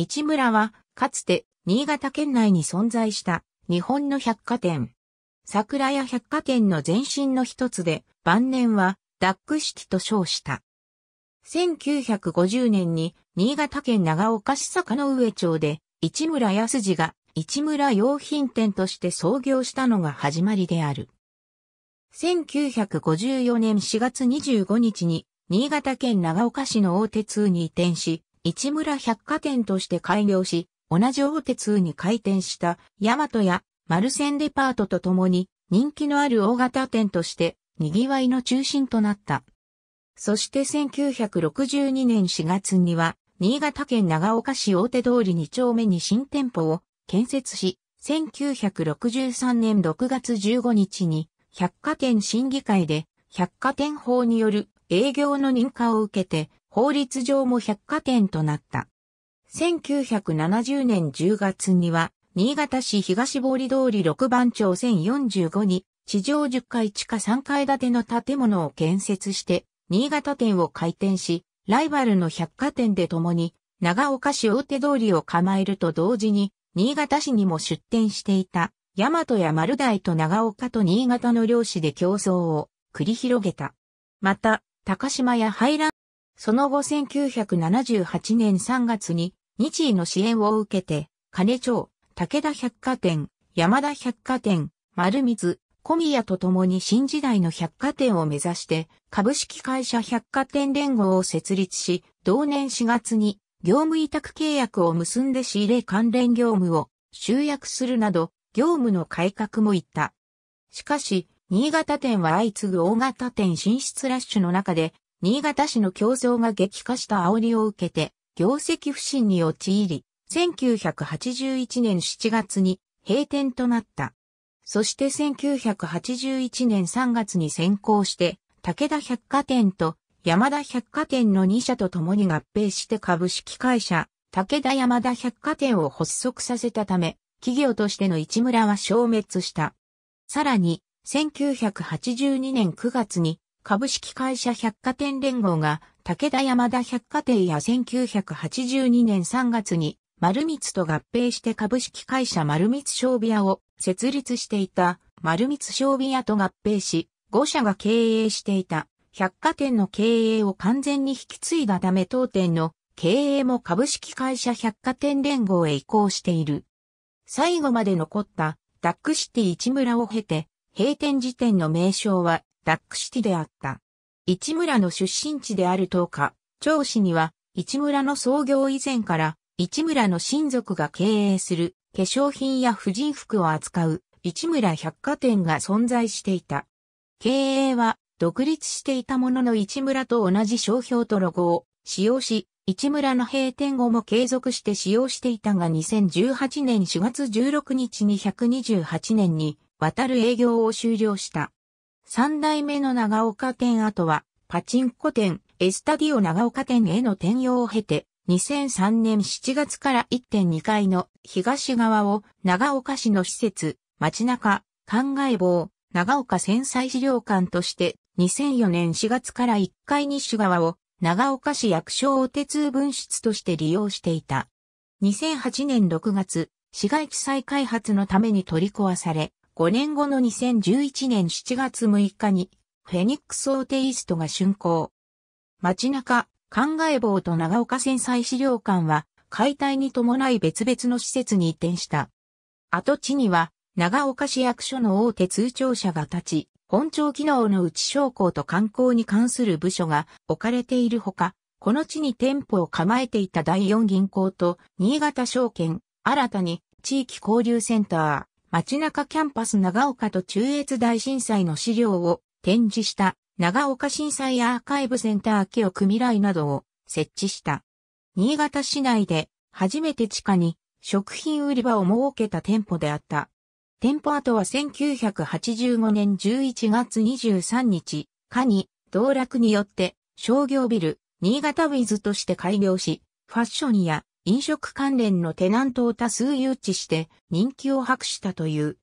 市村は、かつて、新潟県内に存在した、日本の百貨店。桜屋百貨店の前身の一つで、晩年は、ダック式と称した。1950年に、新潟県長岡市坂上町で、市村康が、市村洋品店として創業したのが始まりである。1954年4月25日に、新潟県長岡市の大手通に移転し、市村百貨店として開業し、同じ大手通に開店したヤマトやマルセンデパートとともに人気のある大型店として賑わいの中心となった。そして1962年4月には新潟県長岡市大手通り2丁目に新店舗を建設し、1963年6月15日に百貨店審議会で百貨店法による営業の認可を受けて法律上も百貨店となった。1970年10月には、新潟市東堀通り6番町1045に、地上10階地下3階建ての建物を建設して、新潟店を開店し、ライバルの百貨店で共に、長岡市大手通りを構えると同時に、新潟市にも出店していた、大和や丸大と長岡と新潟の漁師で競争を繰り広げた。また、高島やハイランその後1978年3月に日医の支援を受けて、金町、武田百貨店、山田百貨店、丸水、小宮と共に新時代の百貨店を目指して、株式会社百貨店連合を設立し、同年4月に業務委託契約を結んで仕入れ関連業務を集約するなど、業務の改革もいった。しかし、新潟店は相次ぐ大型店進出ラッシュの中で、新潟市の競争が激化した煽りを受けて、業績不振に陥り、1981年7月に閉店となった。そして1981年3月に先行して、武田百貨店と山田百貨店の2社と共に合併して株式会社、武田山田百貨店を発足させたため、企業としての市村は消滅した。さらに、1982年9月に株式会社百貨店連合が、武田山田百貨店や1982年3月に、丸光と合併して株式会社丸光商備屋を設立していた丸光商備屋と合併し、5社が経営していた百貨店の経営を完全に引き継いだため当店の経営も株式会社百貨店連合へ移行している。最後まで残ったダックシティ市村を経て、閉店時点の名称はダックシティであった。市村の出身地である東下、長市には、市村の創業以前から、市村の親族が経営する、化粧品や婦人服を扱う、市村百貨店が存在していた。経営は、独立していたものの市村と同じ商標とロゴを使用し、市村の閉店後も継続して使用していたが2018年4月16日に128年にわたる営業を終了した。三代目の長岡店跡は、パチンコ店、エスタディオ長岡店への転用を経て、2003年7月から1.2階の東側を長岡市の施設、街中、考え棒、長岡戦災資料館として、2004年4月から1階西側を長岡市役所を手通分室として利用していた。2008年6月、市街地再開発のために取り壊され、5年後の2011年7月6日に、フェニックスオーテイストが竣工。街中、考え坊と長岡戦災資料館は、解体に伴い別々の施設に移転した。跡地には、長岡市役所の大手通帳社が立ち、本庁機能の内商工と観光に関する部署が置かれているほか、この地に店舗を構えていた第四銀行と新潟証券、新たに地域交流センター、街中キャンパス長岡と中越大震災の資料を展示した長岡震災アーカイブセンター記を組来などを設置した。新潟市内で初めて地下に食品売り場を設けた店舗であった。店舗跡は1985年11月23日、下に道楽によって商業ビル、新潟ウィズとして開業し、ファッションや飲食関連のテナントを多数誘致して人気を博したという。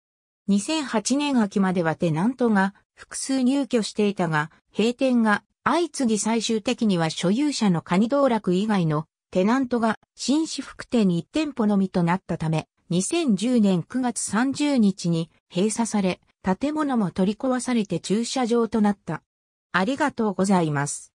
2008年秋まではテナントが複数入居していたが、閉店が相次ぎ最終的には所有者のカニ道楽以外のテナントが新私服店1店舗のみとなったため、2010年9月30日に閉鎖され、建物も取り壊されて駐車場となった。ありがとうございます。